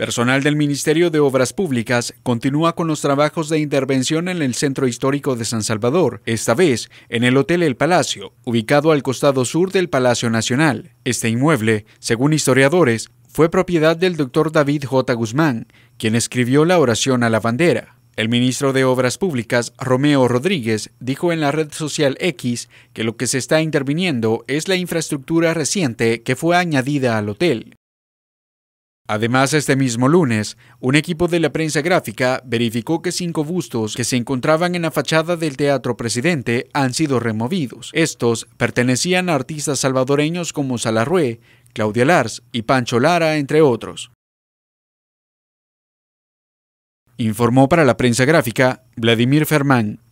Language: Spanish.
Personal del Ministerio de Obras Públicas continúa con los trabajos de intervención en el centro histórico de San Salvador, esta vez en el Hotel El Palacio, ubicado al costado sur del Palacio Nacional. Este inmueble, según historiadores, fue propiedad del doctor David J. Guzmán, quien escribió la oración a la bandera. El ministro de Obras Públicas, Romeo Rodríguez, dijo en la red social X que lo que se está interviniendo es la infraestructura reciente que fue añadida al hotel. Además, este mismo lunes, un equipo de la prensa gráfica verificó que cinco bustos que se encontraban en la fachada del Teatro Presidente han sido removidos. Estos pertenecían a artistas salvadoreños como Salarrué, Claudia Lars y Pancho Lara, entre otros. Informó para la prensa gráfica Vladimir Fermán.